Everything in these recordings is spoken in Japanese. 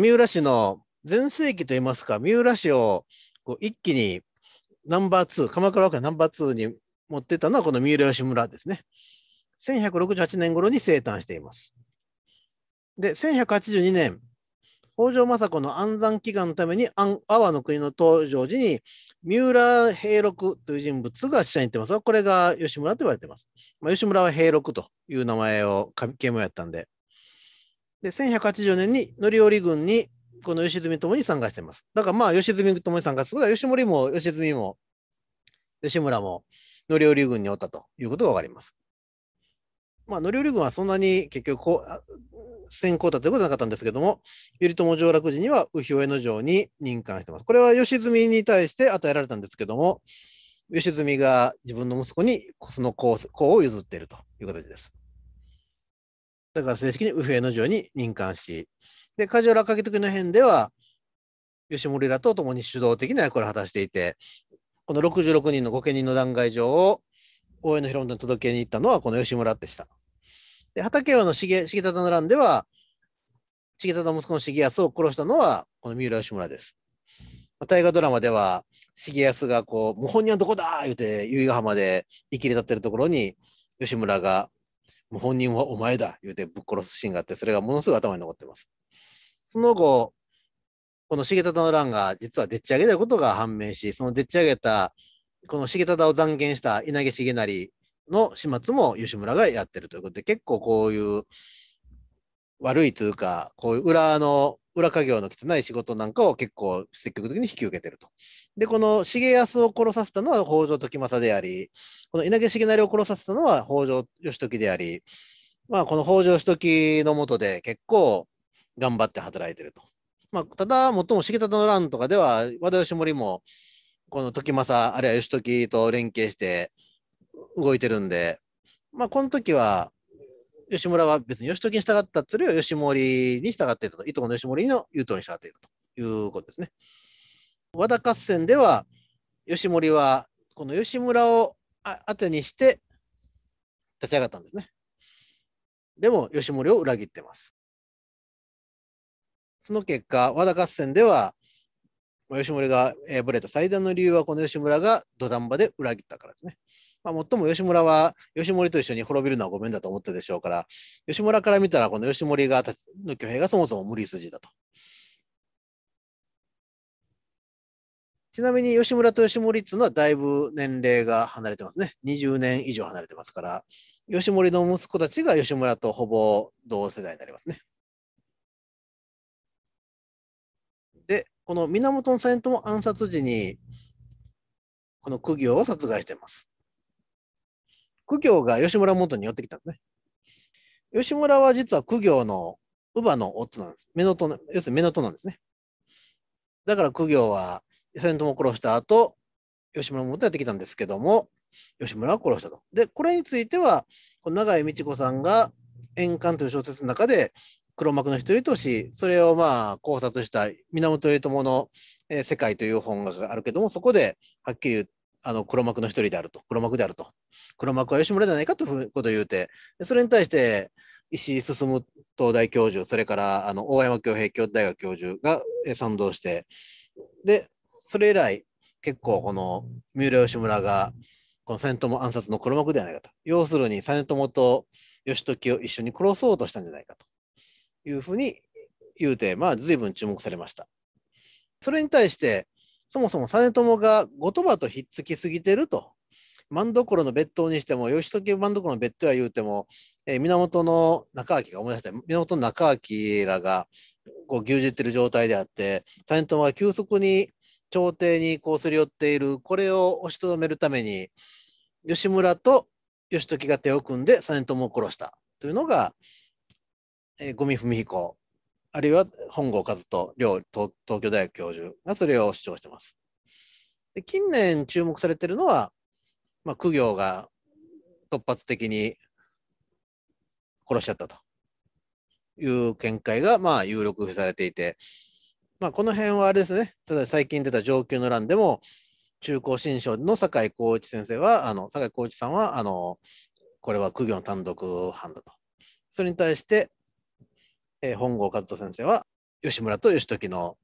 三浦市の全盛期といいますか、三浦市をこう一気にナンバー2、鎌倉学園ナンバー2に持ってたのはこの三浦義村ですね。1168年頃に生誕しています。で、1182年、北条政子の安産祈願のために安阿波の国の登場時に三浦平六という人物が下に行ってますが、これが吉村と言われています。まあ、吉村は平六という名前を家名やったんで、で、1180年に範頼軍に、この吉住ともに参加してます。だからまあ、吉住ともに参加するとは、吉森も、吉住も、吉村も、範頼軍におったということが分かります。まあ、範頼軍はそんなに結局こう、先行だということはなかったんですけども、頼朝上洛時には右兵衛の城に任官してます。これは吉住に対して与えられたんですけども、吉住が自分の息子にその子を譲っているという形です。だから正式に右フの城に任官し、で、梶原景時の辺では、吉森らと共に主導的な役割を果たしていて、この66人の御家人の弾劾状を大江の広元に届けに行ったのはこの吉村でした。で、畠山の重重忠の乱では、重忠の息子の重康を殺したのはこの三浦義村です。大河ドラマでは、重康がこう、謀反人はどこだ言うて、由比ヶ浜で生きり立ってるところに、吉村がもう本人はお前だ言うてぶっ殺すシーンがあって、それがものすごい頭に残ってます。その後、この重忠の乱が実はでっち上げたことが判明し、そのでっち上げた、この重忠を残言した稲毛重成の始末も吉村がやってるということで、結構こういう悪いというか、こういう裏の、裏稼業の汚い仕事なんかを結構積極的に引き受けてると。で、この重康を殺させたのは北条時政であり、この稲毛重成を殺させたのは北条義時であり、まあ、この北条義時のもとで結構頑張って働いてると。まあ、ただ、もっとも重忠の乱とかでは、和田義盛も、この時政、あるいは義時と連携して動いてるんで、まあ、この時は、吉村は別に義時に従ったそれりは吉森に従っていたと、いとこの吉森の言う通りに従っていたということですね。和田合戦では、吉森はこの吉村を当てにして立ち上がったんですね。でも、吉森を裏切ってます。その結果、和田合戦では、吉森がブレた最大の理由は、この吉村が土壇場で裏切ったからですね。まあ、もっとも吉村は、吉森と一緒に滅びるのはごめんだと思ったでしょうから、吉村から見たら、この吉森がの挙兵がそもそも無理筋だと。ちなみに吉村と吉森っていうのはだいぶ年齢が離れてますね。20年以上離れてますから、吉森の息子たちが吉村とほぼ同世代になりますね。で、この源さんとも暗殺時に、この釘を殺害してます。苦行が吉村元に寄ってきたんですね。吉村は実は苦行の乳母の夫なんです。要するに乳母なんですね。だから苦行は戦友を殺した後、吉村元にやってきたんですけども、吉村は殺したと。で、これについては、この永井美智子さんが、円環という小説の中で、黒幕の一人とし、それをまあ考察した源頼朝の世界という本があるけども、そこではっきり言って、あの黒幕の一人であると、黒幕であると、黒幕は吉村じゃないかということを言うて、それに対して、石井進東大教授、それからあの大山恭平大学教授が賛同して、で、それ以来、結構この三浦義村が、この実朝暗殺の黒幕ではないかと。要するに、実朝と義時を一緒に殺そうとしたんじゃないかというふうに言うて、まあ、随分注目されました。それに対して、そもそも実朝が後鳥羽とひっつきすぎてると。万所の別当にしても、義時万所の別当や言うても、えー、源の中明が思い出した、源の中明らがこう牛耳ってる状態であって、実朝は急速に朝廷にこうすり寄っている、これを押しとどめるために、吉村と義時が手を組んで実朝を殺したというのが、えー、五味文彦あるいは本郷和人、両東京大学教授がそれを主張してます。で近年注目されてるのは、まあ、苦行が突発的に殺しちゃったという見解が、まあ、有力されていて、まあ、この辺はあれですね、ただ最近出た上級の欄でも、中高新書の酒井浩一先生は、あの酒井浩一さんはあの、これは苦行の単独犯だと。それに対して、えー、本郷和人先生は、吉村と義時の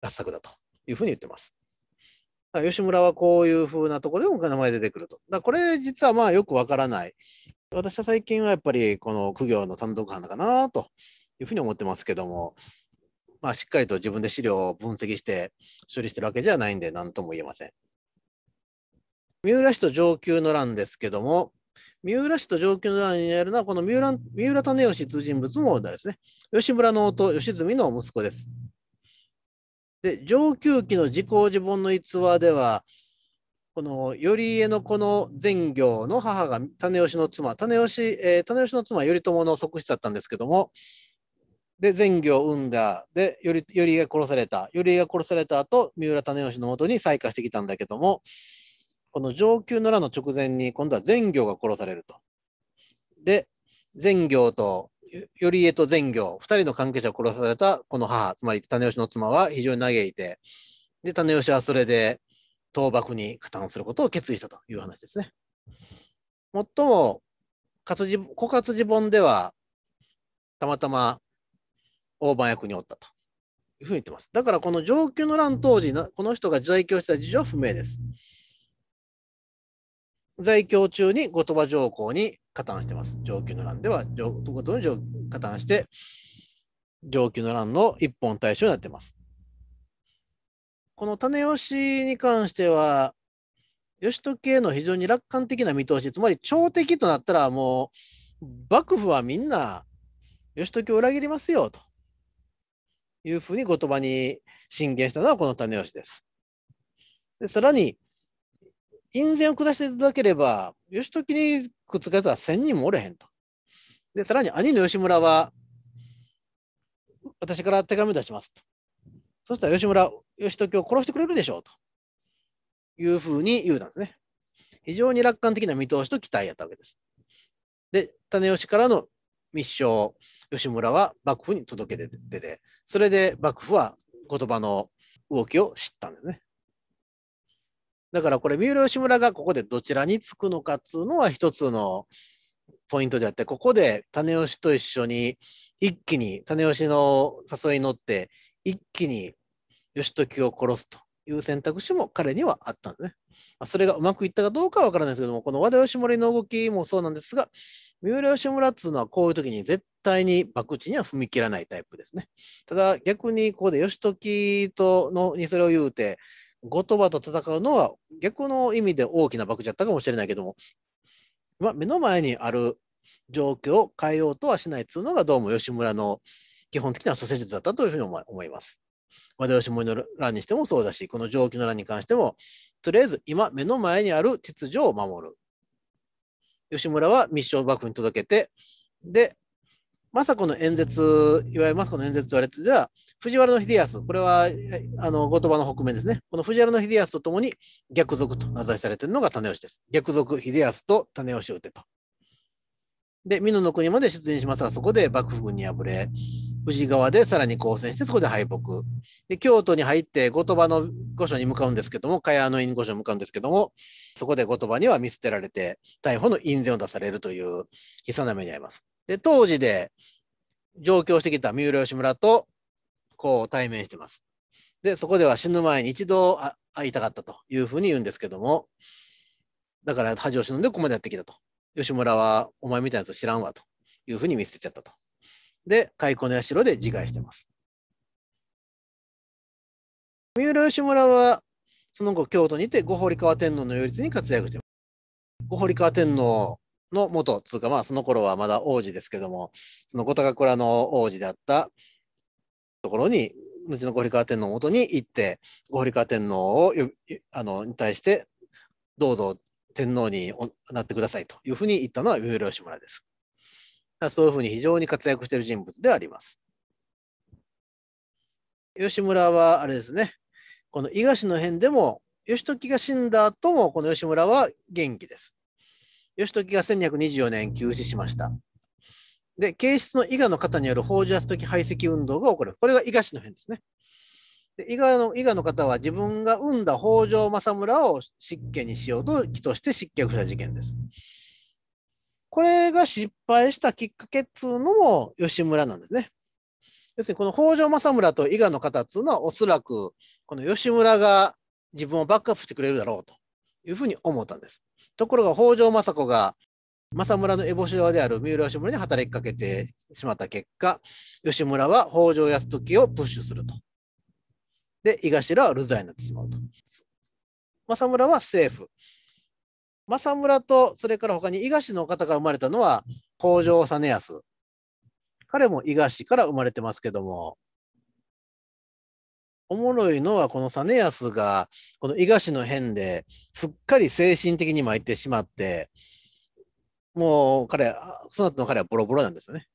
合作だというふうに言ってます。吉村はこういうふうなところでも名前出てくると。だこれ実はまあよくわからない。私は最近はやっぱりこの苦行の単独犯だかなというふうに思ってますけども、まあ、しっかりと自分で資料を分析して処理してるわけじゃないんで何とも言えません。三浦市と上級の欄ですけども、三浦氏と上級段にあるのは、この三浦三浦種吉通人物もですね、吉村の弟、吉住の息子です。で、上級期の自公自本の逸話では、この頼家のこの善行の母が種吉の妻、種吉,、えー、種吉の妻、頼朝の側室だったんですけども、で、善行を産んだ、で、頼家が殺された、頼家が殺された後、三浦種吉のもとに再会してきたんだけども、この上級の乱の直前に今度は善行が殺されると。で、善行と頼家と善行、2人の関係者を殺されたこの母、つまり種吉の妻は非常に嘆いて、で、種吉はそれで倒幕に加担することを決意したという話ですね。もっとも、活字枯渇寺本では、たまたま大判役におったというふうに言ってます。だからこの上級の乱当時の、この人が在京した事情は不明です。在京中に後鳥羽上皇に加担してます。上級の乱では、後鳥羽上加担して、上級の乱の一本対象になってます。この種吉に関しては、義時への非常に楽観的な見通し、つまり朝敵となったらもう、幕府はみんな義時を裏切りますよというふうに後鳥羽に進言したのはこの種吉です。でさらに、院宣を下していただければ、義時にくっつくやつは千人もおれへんと。で、さらに兄の吉村は、私から手紙出しますと。そしたら吉村、義時を殺してくれるでしょうというふうに言うたんですね。非常に楽観的な見通しと期待やったわけです。で、種吉からの密書を吉村は幕府に届け出て、それで幕府は言葉の動きを知ったんですね。だからこれ、三浦義村がここでどちらにつくのかっつうのは一つのポイントであって、ここで種吉と一緒に一気に、種吉の誘いに乗って、一気に義時を殺すという選択肢も彼にはあったんですね。まあ、それがうまくいったかどうかはわからないですけども、この和田義盛の動きもそうなんですが、三浦義村っつうのはこういう時に絶対に博打には踏み切らないタイプですね。ただ逆にここで義時とのにそれを言うて、言葉と戦うのは逆の意味で大きな爆じゃったかもしれないけども、まあ、目の前にある状況を変えようとはしないっいうのがどうも吉村の基本的な諸術だったというふうに思います。和田義盛の乱にしてもそうだし、この状況の乱に関しても、とりあえず今目の前にある秩序を守る。吉村は密書を幕府に届けて、で、政子の演説、いわゆる政子の演説とあれでは、藤原秀康、これはあの後鳥羽の北面ですね。この藤原秀康とともに逆賊と名指しされているのが種吉です。逆賊秀康と種吉を打てと。で、美濃の国まで出陣しますが、そこで幕府に敗れ、宇治川でさらに抗戦して、そこで敗北。で、京都に入って、後鳥羽の御所に向かうんですけども、茅野院御所に向かうんですけども、そこで後鳥羽には見捨てられて、逮捕の印税を出されるという悲惨な目に遭います。で、当時で上京してきた三浦義村とこう対面してます。で、そこでは死ぬ前に一度会いたかったというふうに言うんですけども、だから恥を忍んでここまでやってきたと。吉村はお前みたいなやつ知らんわというふうに見捨てちゃったと。で、開口の社で自害してます。三浦吉村はその後京都にて御堀川天皇の擁立に活躍してます。後堀川天皇の元つうかまあその頃はまだ王子ですけどもその後高倉の王子であったところに、後の五堀川天皇元に行って、五堀川天皇をあのに対して、どうぞ天皇になってくださいというふうに言ったのは三浦義村です。そういうふうに非常に活躍している人物であります。吉村はあれですね、この伊賀氏の辺でも、義時が死んだ後も、この吉村は元気です。義時が1224年急死しました。で、形質の伊賀の方による法事圧的排斥運動が起こる。これが伊賀氏の変ですね。で伊賀の伊賀の方は自分が生んだ北条政村を執権にしようと起として失脚した事件です。これが失敗したきっかけっつうのも吉村なんですね。要するにこの北条政村と伊賀の方っつうのはおそらくこの吉村が自分をバックアップしてくれるだろうというふうに思ったんです。ところが北条政子が政村の烏帽子側である三浦義村に働きかけてしまった結果、義村は北条泰時をプッシュすると。で、井頭は流罪になってしまうと。政村は政府。政村と、それから他に伊賀氏の方が生まれたのは北条実康。彼も伊賀氏から生まれてますけども、おもろいのはこの実康がこの伊賀氏の変ですっかり精神的に参ってしまって、もう彼、その後の彼はボロボロなんですよね、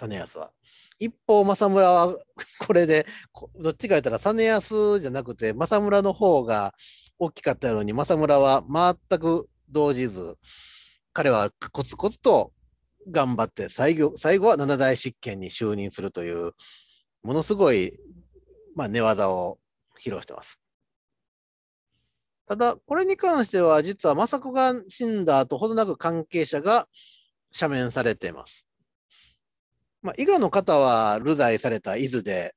実康は。一方、政村は これで、どっちか言ったら、実康じゃなくて、政村の方が大きかったのに、政村は全く動じず、彼はコツコツと頑張って最後、最後は七大執権に就任するという、ものすごい、まあ、寝技を披露してます。ただ、これに関しては、実は政子が死んだ後、ほどなく関係者が赦免されています。まあ、伊賀の方は流罪された伊豆で、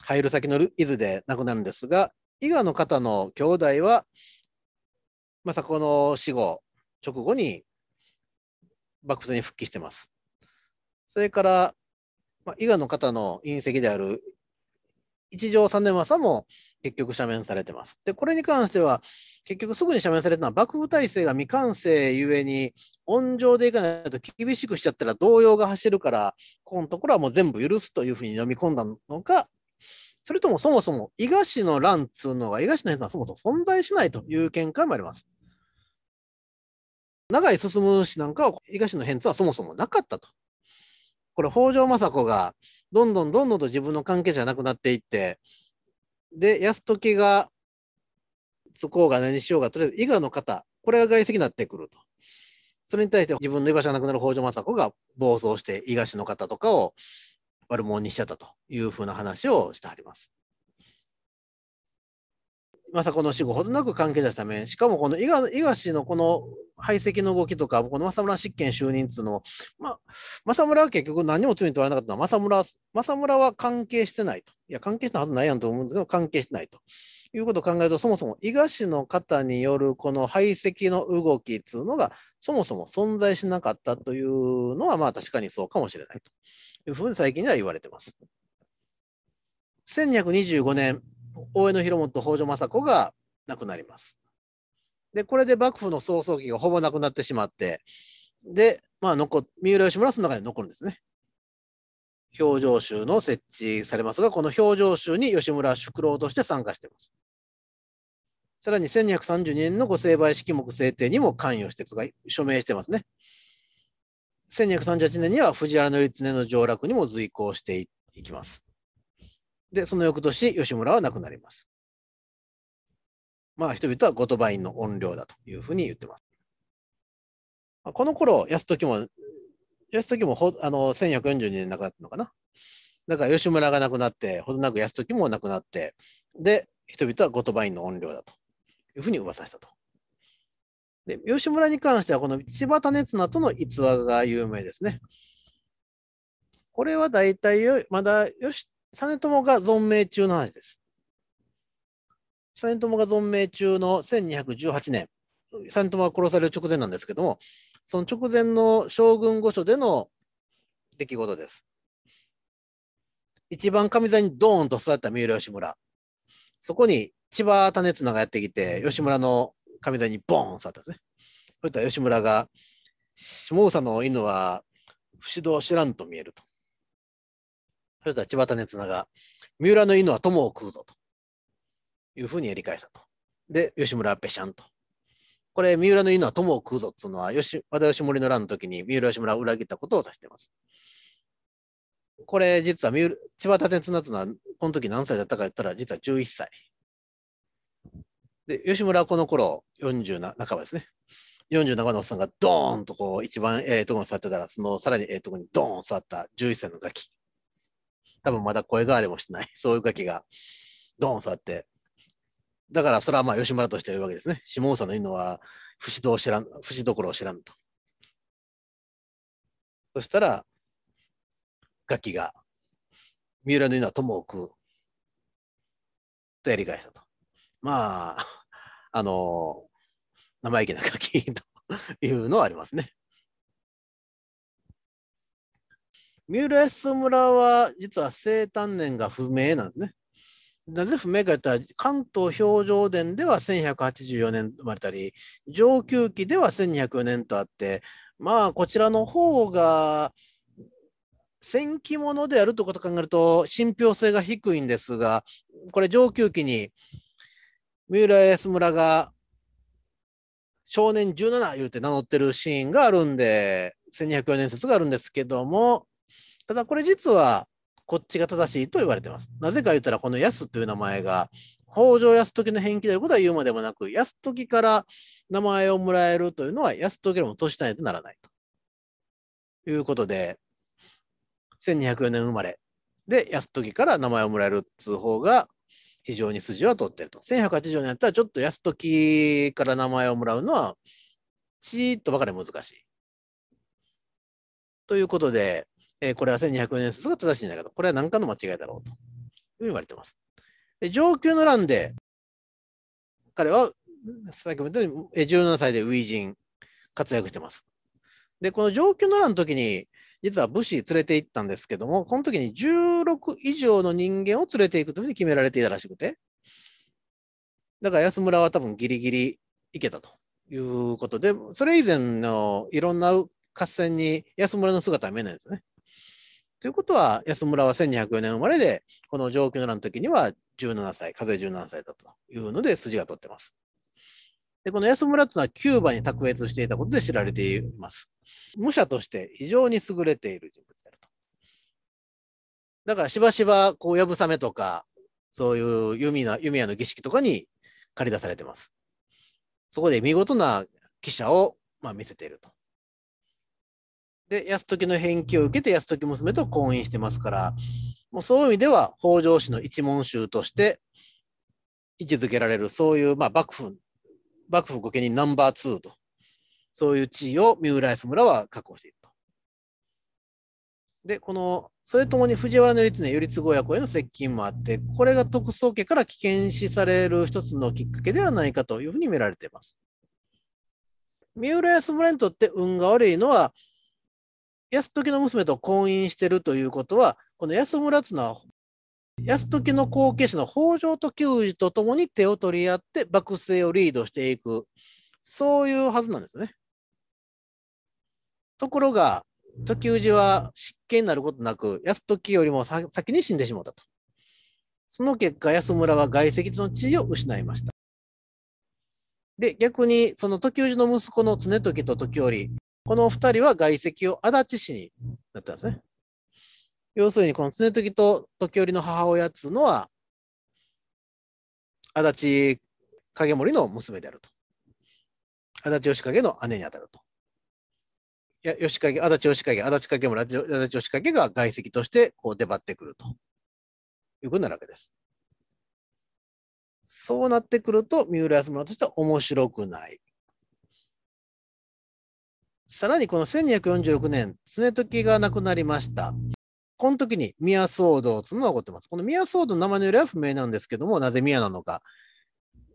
入る先の伊豆で亡くなるんですが、伊賀の方の兄弟は、政子の死後、直後に幕府に復帰してます。それから、まあ、伊賀の方の隕石である一条三年政も結局赦免されてます。で、これに関しては、結局すぐに赦免されたのは、幕府体制が未完成ゆえに、温情でいかないと厳しくしちゃったら動揺が走るから、このところはもう全部許すというふうに読み込んだのか、それともそもそも伊賀市の乱とつうのが伊賀市の変はそもそも存在しないという見解もあります。長井進氏なんかは伊賀市の変はそもそもなかったと。これ北条政子がどんどんどんどんと自分の関係じゃなくなっていってで、安時がつこうが何しようが、とりあえず伊賀の方、これが外籍になってくると。それに対して自分の居場所がなくなる北条政子が暴走して伊賀氏の方とかを悪者にしちゃったというふうな話をしてあります。政子の死後ほどなく関係者ため、しかもこの伊賀氏のこの排斥の動きとか、この政村執権就任っていうのを、まあ、政村は結局何も罪に取られなかったのは政村、政村は関係してないと。いや、関係したはずないやんと思うんですけど、関係してないと。いうことを考えると、そもそも伊賀氏の方によるこの排斥の動きっていうのが、そもそも存在しなかったというのは、まあ確かにそうかもしれないというふうに最近では言われてます。1225年、大江の広元北条政子が亡くなります。で、これで幕府の総葬儀がほぼなくなってしまって、で、まあ残、三浦義村はその中に残るんですね。表情集の設置されますが、この表情集に吉村宿老として参加しています。さらに1232年の御成敗式目制定にも関与してますが、署名してますね。1238年には藤原紀常の上洛にも随行していきます。で、その翌年、吉村は亡くなります。まあ、人々は後鳥羽院の怨霊だというふうに言ってます。まあ、この頃、安時も、安時もほあの1142年亡くなったのかな。だから吉村が亡くなって、ほどなく安時も亡くなって、で、人々は後鳥羽院の怨霊だというふうに噂したと。で、吉村に関しては、この千葉種綱との逸話が有名ですね。これは大体、まだよし実朝が存命中の話です。実朝が存命中の1218年、実朝が殺される直前なんですけども、その直前の将軍御所での出来事です。一番上座にドーンと座った三浦義村。そこに千葉種綱がやってきて、吉村の上座にボーン座ったんですね。そしたら吉村が、下総の犬は不死道知らんと見えると。それとは千葉つなが、三浦の犬は友を食うぞというふうにやり返したと。で、吉村ペシャンと。これ、三浦の犬は友を食うぞっていうのは、吉和田義盛の乱の時に三浦義村を裏切ったことを指しています。これ、実は三浦、千葉田綱つないのは、この時何歳だったか言ったら、実は11歳。で、吉村はこの頃、40な半ばですね。47番のおっさんがドーンとこう一番ええとこに座ってたら、そのさらにええとこにドーン座った11歳のガキ。多分まだ声変わりもしてない、そういうガキが、ドーン座って。だから、それはまあ、吉村として言うわけですね。下総の犬は、節どを知らん、節どころを知らんと。そしたら、ガキが、三浦の犬は友を食う。とやり返したと。まあ、あの生意気なガキというのはありますね。三浦康村は実は生誕年が不明なんですね。なぜ不明かといったら、関東表情伝では1184年生まれたり、上級期では1204年とあって、まあ、こちらの方が、戦記物であるということを考えると、信憑性が低いんですが、これ、上級期に、三浦康村が少年17言うて名乗ってるシーンがあるんで、1204年説があるんですけども、ただこれ実はこっちが正しいと言われてます。なぜか言ったらこの安という名前が北条泰時の変形であることは言うまでもなく、泰時から名前をもらえるというのは、安時よりも年単位とならないということで、1204年生まれで、泰時から名前をもらえる通報が非常に筋は通ってると。1180年やったら、ちょっと安時から名前をもらうのは、ちーっとばかり難しい。ということで、えー、これは1204年説が正しいんだけど、これは何かの間違いだろうと。言われてます。で上級の乱で、彼は、さっきも言ったように、17歳で初陣、活躍してます。で、この上級の乱の時に、実は武士連れて行ったんですけども、この時に16以上の人間を連れていくというふうに決められていたらしくて、だから安村は多分ギリギリ行けたということで、それ以前のいろんな合戦に安村の姿は見えないですね。ということは、安村は1204年生まれで、この上級の乱の時には17歳、風17歳だというので筋が取ってます。でこの安村というのはキューバに卓越していたことで知られています。武者として非常に優れている人物であると。だからしばしば、こう、やぶさめとか、そういう弓の弓矢の儀式とかに借り出されてます。そこで見事な記者を、まあ、見せていると。で、泰時の返記を受けて、泰時娘と婚姻してますから、もうそういう意味では、北条氏の一門衆として位置づけられる、そういう、まあ、幕府、幕府御家人ナンバー2と、そういう地位を三浦安村は確保していると。で、この、それともに藤原頼経、頼継親子への接近もあって、これが徳宗家から危険視される一つのきっかけではないかというふうに見られています。三浦安村にとって運が悪いのは、安時の娘と婚姻してるということは、この安村綱は、安時の後継者の北条時氏と共に手を取り合って幕政をリードしていく、そういうはずなんですね。ところが、時氏は失権になることなく、安時よりも先に死んでしまったと。その結果、安村は外籍の地位を失いました。で、逆に、その時氏の息子の常時と時折、この二人は外籍を足立市になったんですね。要するに、この常時と時折の母親っつうのは、足立影森の娘であると。足立義景の姉にあたると。いや義景、足立義景、足立影森、足立義景が外籍としてこう出張ってくるということになるわけです。そうなってくると、三浦康村としては面白くない。さらにこの1246年、常時が亡くなりました。この時に宮騒動というのが起こってます。この宮騒動の名前の由来は不明なんですけども、なぜ宮なのか。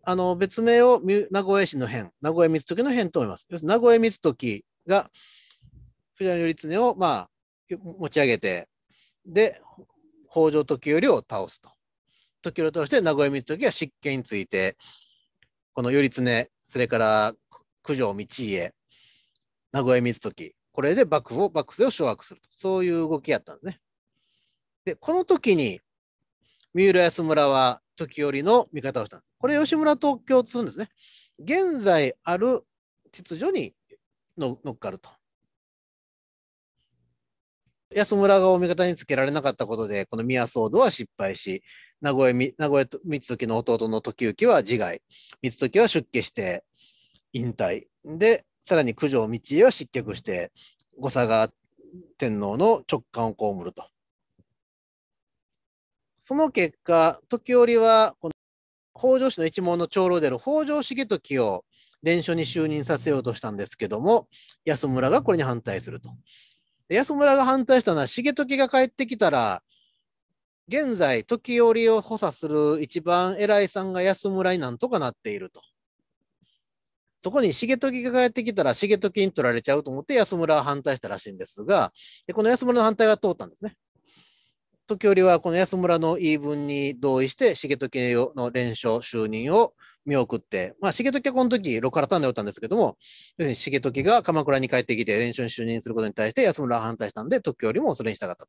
あの別名を名古屋市の変、名古屋光時の変と思います。要するに名古屋光時が藤原頼経をまあ持ち上げて、で、北条時頼を倒すと。時頼を倒して名古屋光時は執権について、この頼経、それから九条道家、名古屋光時、これで幕府を、幕府を掌握すると、そういう動きやったんですね。で、この時に、三浦安村は時折の味方をしたんです。これ、吉村と共通するんですね。現在ある秩序に乗っかると。安村がお味方につけられなかったことで、この宮騒動は失敗し、名古屋名古屋光時の弟の時行は自害、光時は出家して引退。で、さらに九条道家は失脚して、後佐賀天皇の直感を被ると。その結果、時折は、この北条氏の一門の長老である北条重時を連署に就任させようとしたんですけども、安村がこれに反対すると。安村が反対したのは、重時が帰ってきたら、現在、時折を補佐する一番偉いさんが安村になんとかなっていると。そこに重時が帰ってきたら重時に取られちゃうと思って安村は反対したらしいんですが、この安村の反対が通ったんですね。時折はこの安村の言い分に同意して重時の連勝就任を見送って、まあ、重時はこの時、六原単で打ったんですけども、要するに重時が鎌倉に帰ってきて連勝に就任することに対して安村は反対したんで、時折もそれに従ったと。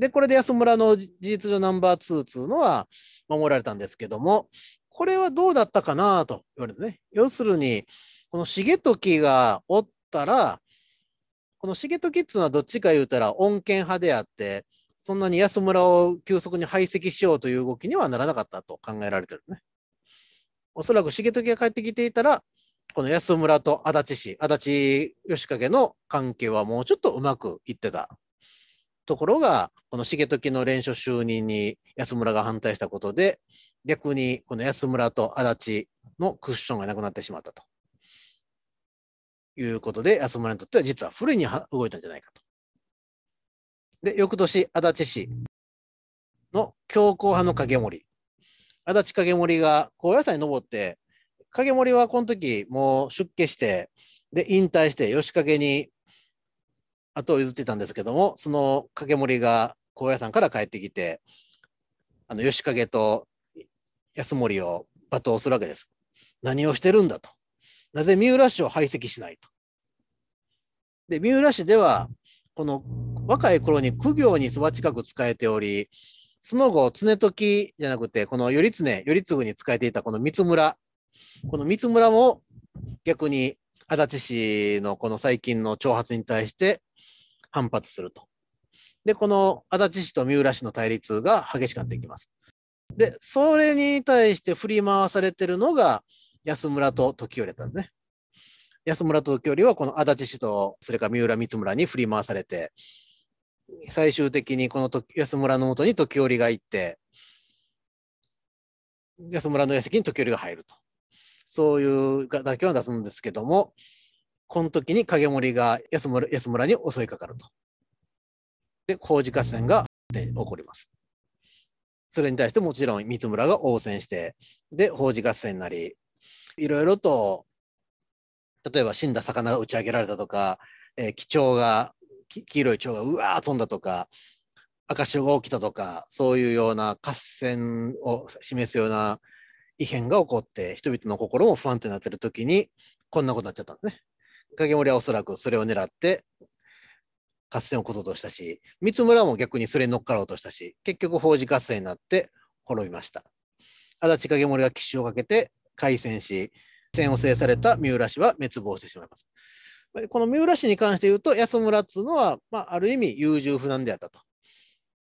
で、これで安村の事実上ナンバー2つうのは守られたんですけども、これはどうだったかなと言われてね。要するに、この重時がおったら、この重時っつうのはどっちか言うたら穏健派であって、そんなに安村を急速に排斥しようという動きにはならなかったと考えられてるね。おそらく重時が帰ってきていたら、この安村と足立氏、足立義景の関係はもうちょっとうまくいってた。ところが、この重時の連署就任に安村が反対したことで、逆にこの安村と足立のクッションがなくなってしまったということで、安村にとっては実は古いに動いたんじゃないかと。で、翌年、足立市の強硬派の影森。足立影森が高野山に登って、影森はこの時もう出家して、で、引退して吉影に後を譲ってたんですけども、その影森が高野山から帰ってきて、あの吉影と安森を罵倒するわけです。何をしてるんだと。なぜ三浦氏を排斥しないと。で、三浦市では、この若い頃に苦行にそば近く使えており、その後、常時じゃなくて、この頼常、頼次に使えていたこの三村、この三村も逆に足立市のこの最近の挑発に対して反発すると。で、この足立市と三浦市の対立が激しくなっていきます。で、それに対して振り回されてるのが安村と時折だったんですね。安村と時折はこの足立氏と、それから三浦三村に振り回されて、最終的にこの安村のもとに時折が行って、安村の屋敷に時折が入ると。そういうだけは出すんですけども、この時に影森が安村安村に襲いかかると。で、工事合戦が起こります。それに対してもちろん三村が応戦して、で、法事合戦になり、いろいろと、例えば死んだ魚が打ち上げられたとか、えー、貴重が、黄色い蝶がうわー飛んだとか、赤潮が起きたとか、そういうような合戦を示すような異変が起こって、人々の心も不安定になっている時に、こんなことになっちゃったんですね。影森はおそらくそれを狙って、合戦を起こそうとしたし、三村も逆にそれに乗っかろうとしたし、結局法事合戦になって滅びました。足立影森が奇襲をかけて開戦し、戦を制された三浦氏は滅亡してしまいます。この三浦氏に関して言うと、安村っつうのは、まあ、ある意味優柔不断であったと。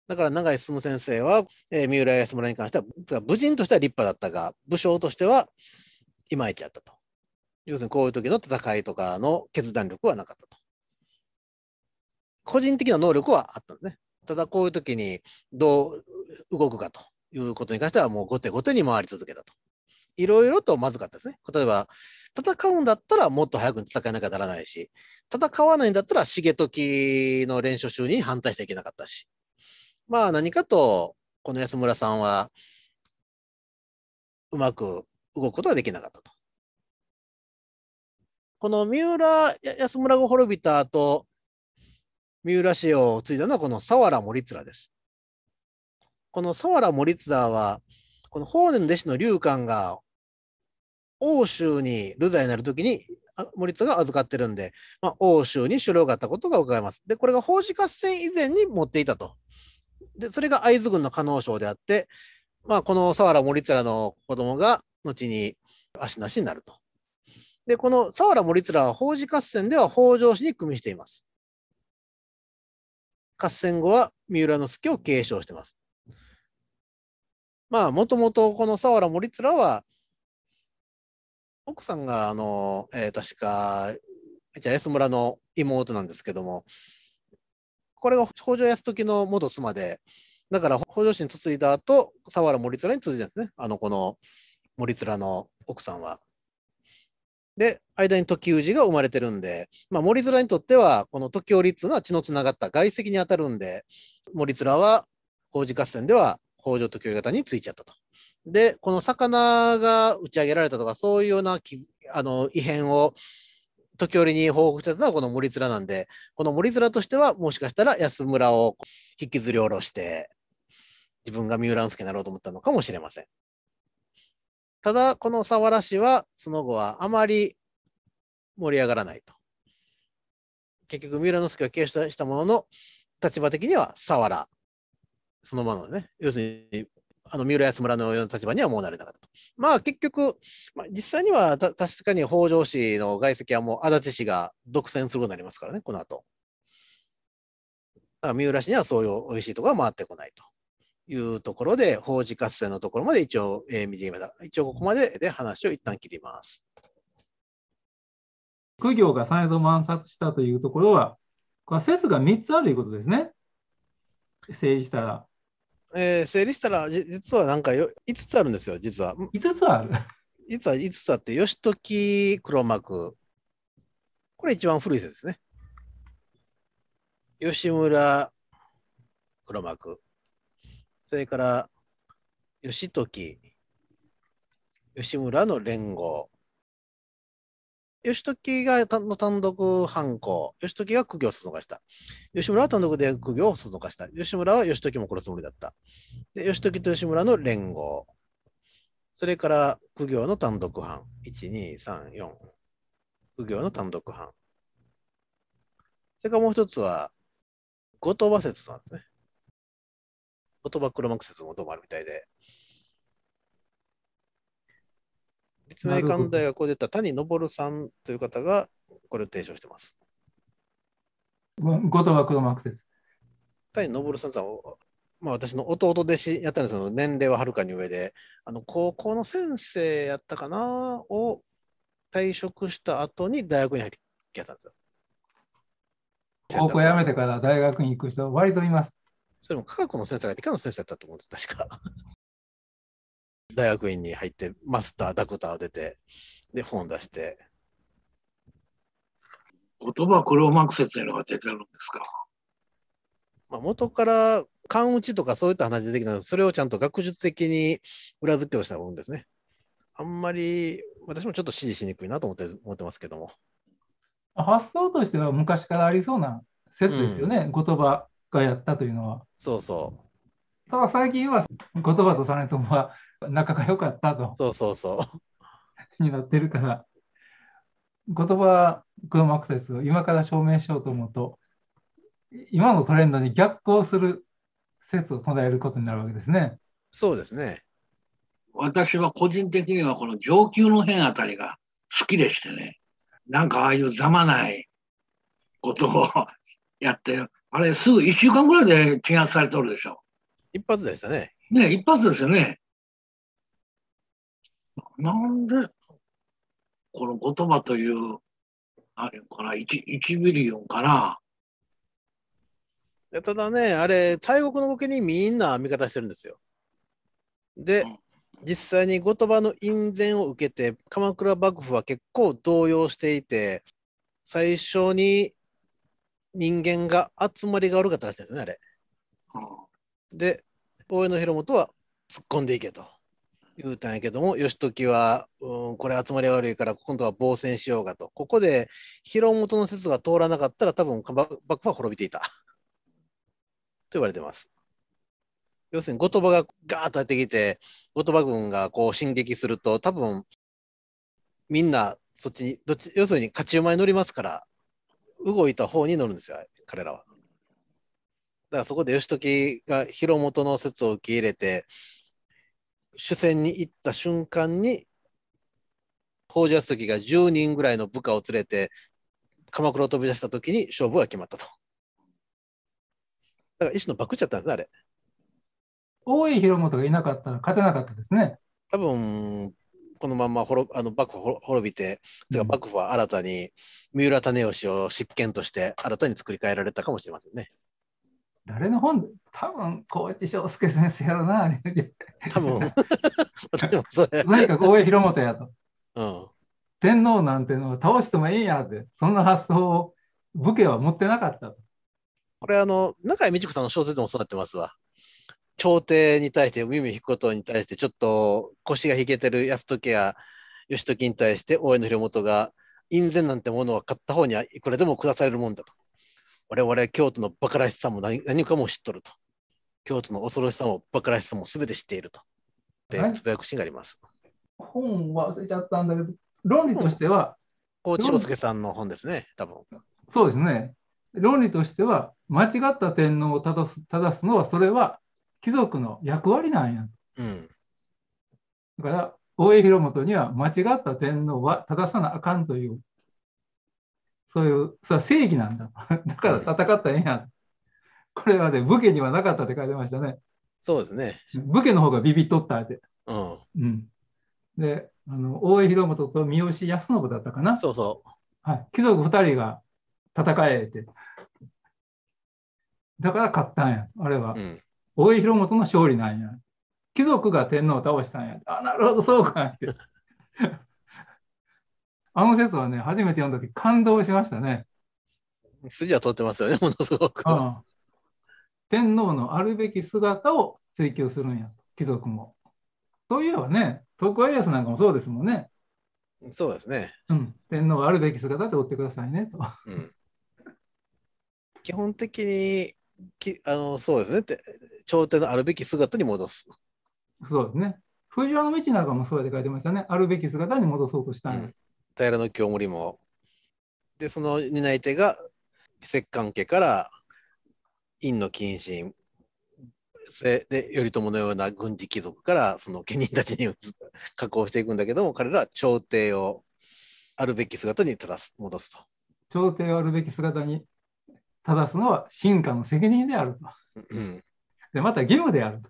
だから永井進先生は、えー、三浦安村に関しては、武人としては立派だったが、武将としてはいまいちだったと。要するにこういう時の戦いとかの決断力はなかった。個人的な能力はあったのね。ただこういう時にどう動くかということに関してはもう後手後手に回り続けたと。いろいろとまずかったですね。例えば、戦うんだったらもっと早く戦えなきゃならないし、戦わないんだったら重時の連勝中に反対していけなかったし。まあ何かと、この安村さんは、うまく動くことができなかったと。この三浦、安村が滅びた後、三浦市を継いだのはこの佐原盛綱です。この佐原盛綱は、この法然弟子の龍巻が欧州に流罪になるときに盛綱が預かってるんで、まあ、欧州に狩領があったことが伺えます。で、これが法事合戦以前に持っていたと。で、それが会津軍の加納省であって、まあ、この佐原盛綱の子供が後に足なしになると。で、この佐原盛綱は法事合戦では北条氏に組みしています。合戦後は三浦之助を継承してます。まあ、もともとこの佐原盛綱は、奥さんが、あの、えー、確か、じゃあ、安村の妹なんですけども、これが北条泰時の元妻で、だから北条氏に嫁いだ後、佐原盛綱に続いたんですね、あの、この盛綱の奥さんは。で、間に時氏が生まれてるんで、まあ、森面にとっては、この時折っつうのは血のつながった外籍に当たるんで、森面は法事合戦では北条時折方についちゃったと。で、この魚が打ち上げられたとか、そういうようなあの異変を時折に報告してたのはこの森面なんで、この森面としては、もしかしたら安村を引きずり下ろして、自分が三浦助になろうと思ったのかもしれません。ただ、この佐原氏は、その後はあまり盛り上がらないと。結局、三浦之助が継承したものの、立場的には佐原、そのままのね、要するに、あの三浦安村のような立場にはもうなれなかったと。まあ結局、まあ、実際には確かに北条氏の外籍はもう足立氏が独占することになりますからね、この後。三浦氏にはそういうおいしいところは回ってこないと。いうところで、法事活戦のところまで一応、えー、見てみました。一応ここまでで話を一旦切ります。苦行が再度満殺したというところは、これは説が3つあるということですね。整理したら。えー、整理したら、実はなんかよ5つあるんですよ、実は。5つある実は5つあって、義時黒幕。これ一番古い説ですね。吉村黒幕。それから義時、吉村の連合、義時が単独犯行、義時が苦行をすのした。義村は単独で苦行をすのした。義村は義時も殺すつもりだった。で義時と義村の連合、それから苦行の単独犯、1、2、3、4、苦行の単独犯。それからもう一つは、後藤羽説なんですね。言葉黒幕説もどうもあるみたいで。立命館大学を出た谷昇さんという方がこれを提唱してます。言葉黒幕説。谷昇さんさんまあ、私の弟弟子やったんですけど、年齢ははるかに上で、あの高校の先生やったかなを退職した後に大学に入ってきたんですよ。高校辞めてから大学に行く人、割といます。それも科学の先生が理科の先生だったと思うんです、確か。大学院に入って、マスター、ダクター出て、で、本出して。言葉、これをうまく説明のが出てるんですか。まあ、元から勘打ちとかそういった話出てきたので、それをちゃんと学術的に裏付けをしたもんですね。あんまり私もちょっと支持しにくいなと思って思ってますけども。発想としては昔からありそうな説ですよね、うん、言葉がやったというのは。そうそう。ただ最近は言葉と実朝は仲が良かったと。そうそうそう。になってるから、言葉グロムアクセスを今から証明しようと思うと、今のトレンドに逆行する説を唱えることになるわけですね。そうですね。私は個人的にはこの上級の辺あたりが好きでしてね、なんかああいうざまないことを やって、あれ、すぐ1週間ぐらいで鎮圧されておるでしょ。一発でしたね。ね一発ですよね。なんで、この言葉という、あれから 1, 1リオンかな。ただね、あれ、大国の動きにみんな味方してるんですよ。で、うん実際に後鳥羽の院宣を受けて鎌倉幕府は結構動揺していて最初に人間が集まりが悪かったらしいですね、あれ。で、大江の広元は突っ込んでいけと言うたんやけども、義時は、うん、これ集まりが悪いから、今度は防戦しようかと。ここで広元の説が通らなかったら、多分幕府は滅びていた。と言われてます。要するに後鳥羽がガーッとやってきて、後鳥羽軍がこう進撃すると、多分みんなそっちに、どっち要するに勝ち馬に乗りますから、動いた方に乗るんですよ、彼らは。だからそこで義時が広元の説を受け入れて、主戦に行った瞬間に、北条義時が10人ぐらいの部下を連れて、鎌倉を飛び出した時に勝負は決まったと。だから一種のバクっちゃったんですあれ。大井広元がいなかったら勝てなかったですね。多分、このまま滅あの幕府を滅びて、うん、幕府は新たに三浦種義を執権として新たに作り変えられたかもしれませんね。誰の本多分高一翔介先生やろな。多分 私もそれ。何か大江広元やと。うん、天皇なんてのを倒してもいいやって、そんな発想を武家は持ってなかったと。これあの、中井美智子さんの小説でもそうなってますわ。朝廷に対して耳引くことに対してちょっと腰が引けてる安時や義時に対して大江の広元が院宣なんてものは買った方にはいくらでも下されるもんだと。我々京都の馬鹿らしさも何何かも知っとると。京都の恐ろしさも馬鹿らしさも全て知っていると。で、つぶやくシーンがあります。本忘れちゃったんだけど、論理としては。高知洋介さんの本ですね、多分。そうですね。論理としては、間違った天皇を正す正すのは、それは貴族の役割なんや。うん、だから、大江広元には間違った天皇は正さなあかんという、そういう、それは正義なんだ。だから戦ったらええやん。これはね、武家にはなかったって書いてましたね。そうですね。武家の方がビビっとったって。うん。うん、で、あの大江広元と三好康信だったかな。そうそう。はい、貴族2人が戦えって。だから勝ったんや、あれは。うん、大江広元の勝利なんや。貴族が天皇を倒したんや。あ、なるほど、そうかって。あの説はね、初めて読んだ時感動しましたね。筋は通ってますよね、ものすごく。ああ天皇のあるべき姿を追求するんや貴族も。そういえばね、徳川家康なんかもそうですもんね。そうですね。うん、天皇はあるべき姿で追ってくださいねと。うん、基本的にきあのそうですねって朝廷のあるべき姿に戻す。そうですね。藤原道長もそうやって書いてましたね。あるべき姿に戻そうとした、うん、平清盛も。で、その担い手が摂関家から院の謹慎で頼朝のような軍事貴族からその家人たちに加工していくんだけども彼らは朝廷をあるべき姿に正す戻すと。朝廷をあるべき姿に正すのは進化の責任であると。でまた義務であると。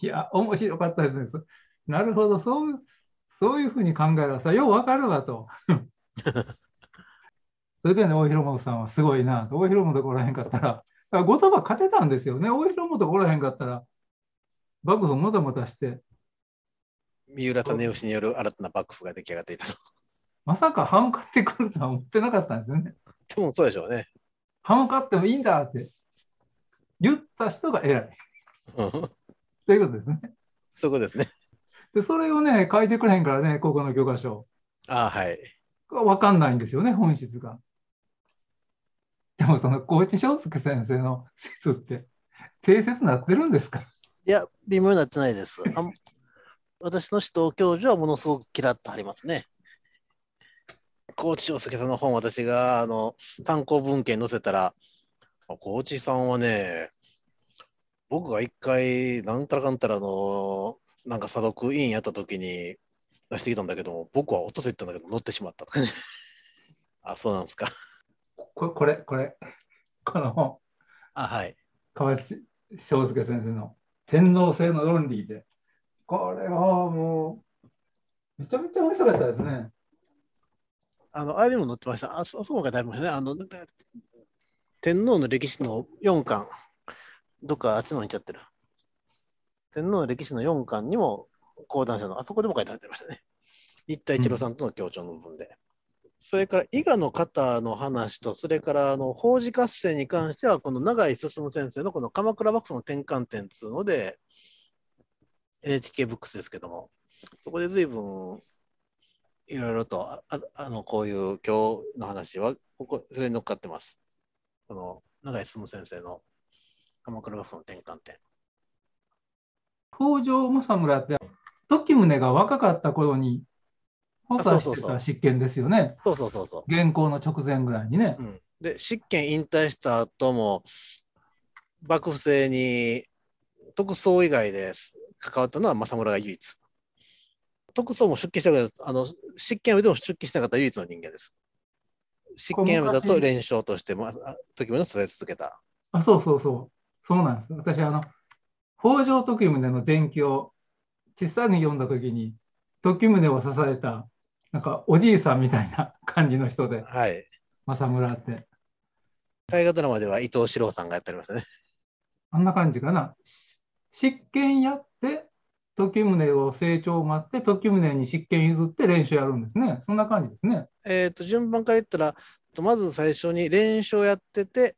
いや、面白かったですね。なるほど、そういうそういうふうに考えればさ、ようわかるわと。それでね、大広元さんはすごいなと。大広元来らへんかったら、だ後鳥羽勝てたんですよね。大広元来らへんかったら、幕府もたもたして。三浦と義吉による新たな幕府が出来上がっていたまさか反感ってくるとは思ってなかったんですよね。でもそうでしょうね。歯向かってもいいんだって言った人が偉い。ということですね。そこですね。で、それをね、書いてくれへんからね、高校の教科書。あはい。わかんないんですよね、本質が。でも、その高知翔介先生の説って、定説なってるんですかいや、微妙になってないです。あ私の指導教授はものすごく嫌ってありますね。高知翔介さんの本、私があの参考文献載せたら、高知さんはね、僕が一回、なんたらかんたらの、なんか査読委員やった時に出してきたんだけど僕は落とせって言ったんだけど、乗ってしまった。あ、そうなんですか。これ、これ、これ、この本。あ、はい。川内翔介先生の天皇制の論理で。これはもう、めちゃめちゃ面白かったですね。あの、あれにも載ってました。あそこがだいぶね、あの、天皇の歴史の4巻、どっかあっちのに行っちゃってる。天皇の歴史の4巻にも、講談社のあそこでも書いてありましたね。一帯一郎さんとの協調の部分で。うん、それから、伊賀の方の話と、それから、あの、法事合戦に関しては、この永井進先生のこの鎌倉幕府の転換点っつうので、NHK ブックスですけども、そこで随分いろいろとああのこういう今日の話はここそれに乗っかってます。この永井進先生の鎌倉幕府の転換点。北条政村って時宗が若かった頃に補佐してた執権ですよね。そうそうそうそう。現行の直前ぐらいにね。うん、で執権引退した後も幕府制に特捜以外で関わったのは政村が唯一。特捜も出勤したけど、あの、執権部でも出勤しなかった唯一の人間です。執権部だと連勝として、まあ、時宗を支え続けた。あ、そうそうそう。そうなんです。私、あの、北条時宗の伝記を実際に読んだ時に、時宗を支えた、なんかおじいさんみたいな感じの人で、はい。政村って。大河ドラマでは伊藤史郎さんがやっておりましたね。あんな感じかな。執権やって、時宗を成長を待って、時宗に執権譲って練習やるんですね。そんな感じですね。えっ、ー、と、順番から言ったら、まず最初に練習をやってて、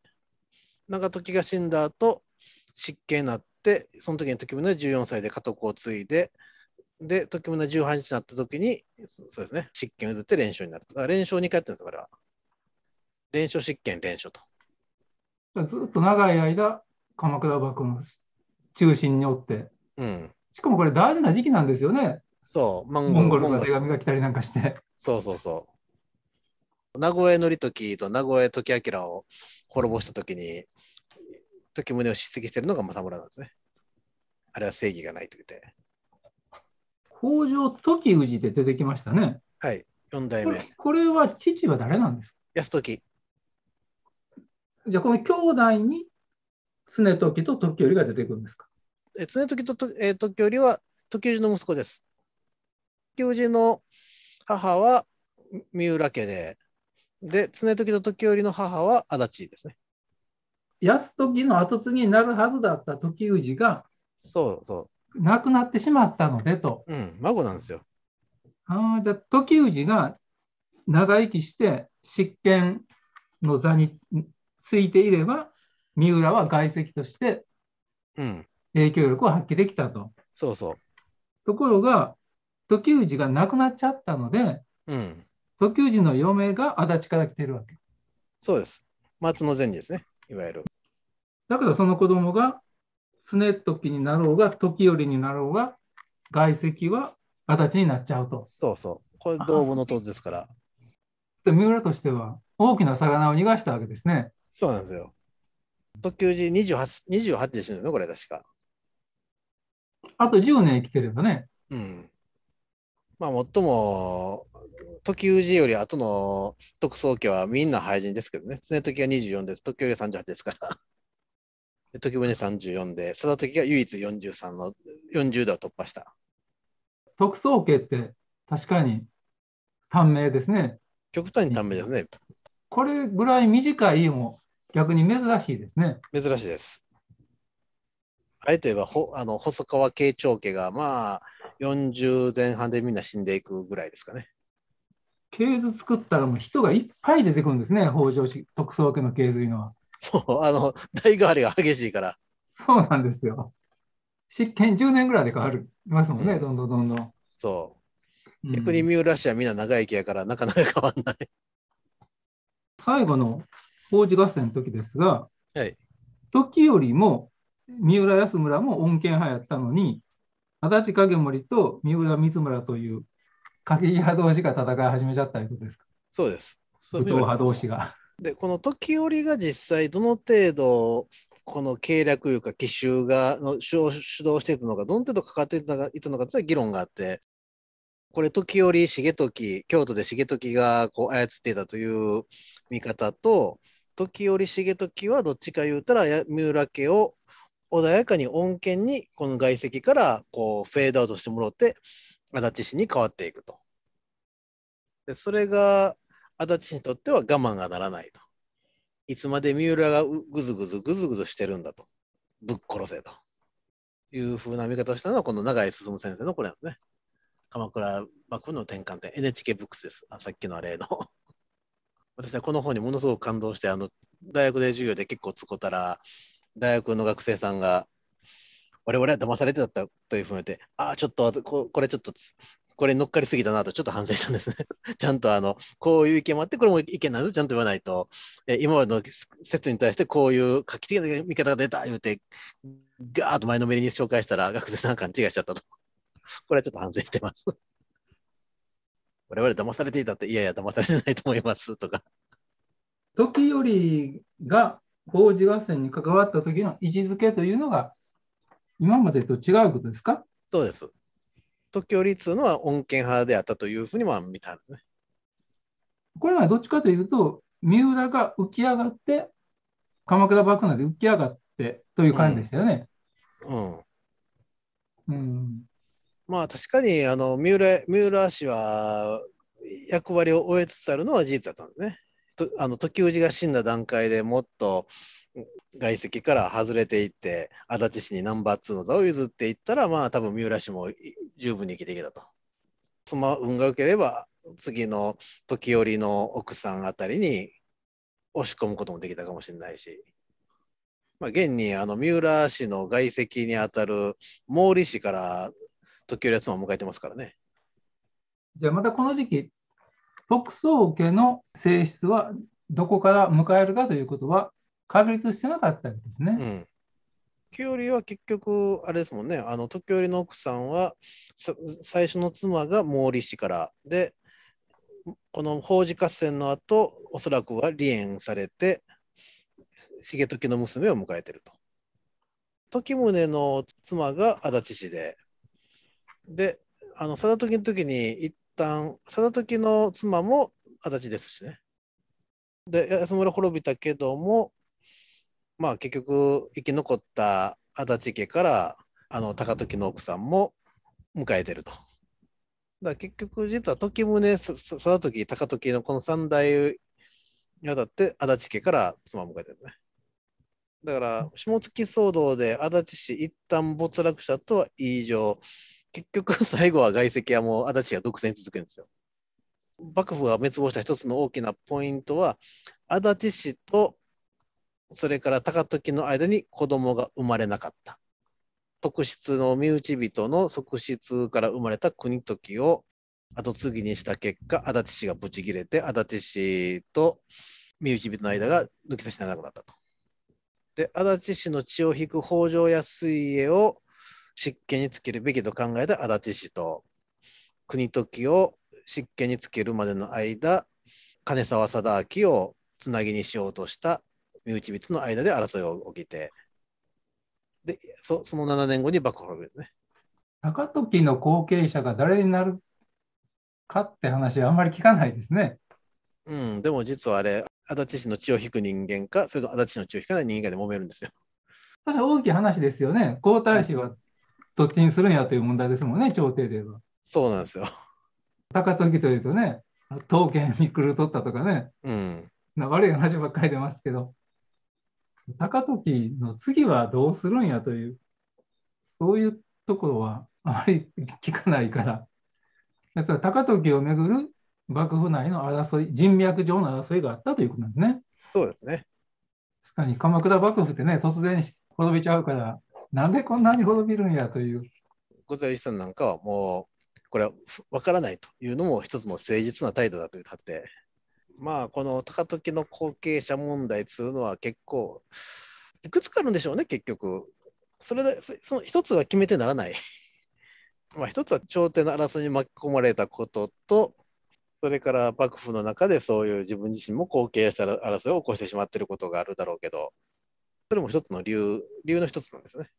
長時が死んだ後、執権になって、その時に時宗は14歳で家督を継いで、で、時宗18になった時に、そうですね、執権譲って練習になる。だから連勝2回やってるんですよ、これは。練習執権、練習と。ずっと長い間、鎌倉幕府の中心におって、うん、しかもこれ大事な時期なんですよね。そう、モンゴルの手紙が来たりなんかして。そうそうそう。名古屋則時と名古屋時明を滅ぼした時に、時宗を叱責してるのが政村なんですね。あれは正義がないと言って。北条時氏で出てきましたね。はい、4代目。これは父は誰なんですか安時。じゃあ、この兄弟に常時と時頼が出てくるんですか常時と、えー、時りは時氏の息子です。時氏の母は三浦家で、で、常時と時折の母は足立ですね。安時の跡継ぎになるはずだった時氏が、そうそう。亡くなってしまったのでと。うん、孫なんですよ。ああ、じゃあ時氏が長生きして執権の座についていれば、三浦は外籍として、うん、影響力を発揮できたと。そうそうところが、土球児が亡くなっちゃったので、うん、土球児の嫁が足立から来てるわけ。そうです。松の善ですね、いわゆる。だからその子供が常時になろうが、時よりになろうが、外籍は足立になっちゃうと。そうそう。これ、道具のとですから。で三浦としては、大きな魚を逃がしたわけですね。そうなんですよ。特急時 28, 28で死ぬのこれ、確か。あと10年生きてればね。うん。まあ、もっとも、時氏より後の特捜家はみんな廃人ですけどね。常時が24です。時より38ですから。時宗34で、定時が唯一43の40度を突破した。特捜家って確かに短命ですね。極端に短命ですね。これぐらい短いも逆に珍しいですね。珍しいです。あれといえば、ほあの細川慶長家が、まあ、40前半でみんな死んでいくぐらいですかね。系図作ったらもう人がいっぱい出てくるんですね、北条氏、徳宗家の系図いうのは。そう、あの、代替わりが激しいから。そうなんですよ。執権10年ぐらいで変わりますもんね、うん、どんどんどんどん。そう。逆に三浦氏はみんな長生きやから、なかなか変わんない。最後の法事合戦の時ですが、はい、時よりも三浦安村も穏健派やったのに、足立影森と三浦光村という過激派同士が戦い始めちゃったということですか。そうです。武闘派同士が。で、この時折が実際どの程度、この計略いうか奇襲がの主導していたのか、どの程度かかっていたのかいたのかという議論があって、これ時折重時、京都で重時がこう操っていたという見方と、時折重時はどっちか言うたら三浦家を穏やかに穏健にこの外籍からこうフェードアウトしてもらって足立市に変わっていくと。でそれが足立市にとっては我慢がならないと。いつまで三浦がぐずぐずぐずぐずしてるんだと。ぶっ殺せと。いうふうな見方をしたのはこの永井進先生のこれなんですね。鎌倉幕府の転換点 NHK ブックスです。あさっきの例の。私はこの本にものすごく感動してあの大学で授業で結構つこたら大学の学生さんが、我々は騙されてたというふうに言って、ああ、ちょっとこ、これちょっと、これ乗っかりすぎたなとちょっと反省したんですね。ちゃんとあの、こういう意見もあって、これも意見なんのちゃんと言わないと、え今までの説に対してこういう画期的な見方が出た言うて、ガーッと前のめりに紹介したら学生さん勘違いしちゃったと。これはちょっと反省してます。我 々騙されていたって、いやいや、騙されてないと思いますとか。時よりが工事合戦に関わった時の位置づけというのが、今までと違うことですかそうです。特許率のは穏健派であったというふうには見たんですね。これはどっちかというと、三浦が浮き上がって、鎌倉幕府で浮き上がってという感じですよね。うん。うん、まあ確かにあの三浦三浦氏は役割を終えつつあるのは事実だったんですね。とあの時氏が死んだ段階でもっと外籍から外れていって足立氏にナンバー2の座を譲っていったらまあ多分三浦氏も十分に生きていけたと。その運が良ければ次の時折の奥さんあたりに押し込むこともできたかもしれないし、まあ、現にあの三浦氏の外籍にあたる毛利氏から時折は妻を迎えてますからね。じゃあまたこの時期特捜家の性質はどこから迎えるかということは確立してなかったんですね。うん時折は結局、あれですもんね、あの時折の奥さんは、最初の妻が毛利氏から、で、この法事合戦の後おそらくは離縁されて、重時の娘を迎えてると。時宗の妻が足立氏で、で、あの、貞時の時に一旦、定時の妻も足立ですしね。で、安村滅びたけども、まあ結局生き残った足立家からあの高時の奥さんも迎えてると。だ結局実は時宗、定時、高時のこの三代にわたって足立家から妻を迎えてるね。だから下月騒動で足立氏一旦没落したとは言い上結局 最後は外籍はもう足立が独占続けるんですよ。幕府が滅亡した一つの大きなポイントは足立氏とそれから高時の間に子供が生まれなかった。側室の身内人の側室から生まれた国時を後継ぎにした結果、足立氏がブチ切れて、足立氏と身内人の間が抜き差しならなくなったと。で、足立氏の血を引く北条安家を湿気につけるべきと考えた足立氏と、国時を湿気につけるまでの間、金沢貞明をつなぎにしようとした身内光の間で争いを起きて、でそその7年後に幕府滅びるね。高時の後継者が誰になるかって話はあんまり聞かないですね。うん、でも実はあれ、足立氏の血を引く人間か、それと足立氏の血を引かない人間で揉めるんですよ。確か大きい話ですよね。皇太子はどっちにするんやという問題ですもんね、朝廷では。そうなんですよ。高時というとね、刀剣に狂っとったとかね、うん、悪い話ばっかり出ますけど、高時の次はどうするんやという、そういうところはあまり聞かないから、だから高時をめぐる幕府内の争い、人脈上の争いがあったということなんですね。そうですね。確かに鎌倉幕府ってね、突然滅びちゃうから、なんでこんなに滅びるんやという。ゴザイさんなんかはもう、これは分からないというのも一つの誠実な態度だというたって、まあ、この高時の後継者問題というのは結構、いくつかあるんでしょうね、結局。それで、その一つは決めてならない。まあ、一つは朝廷の争いに巻き込まれたことと、それから幕府の中でそういう自分自身も後継者争いを起こしてしまっていることがあるだろうけど、それも一つの理由、理由の一つなんですね。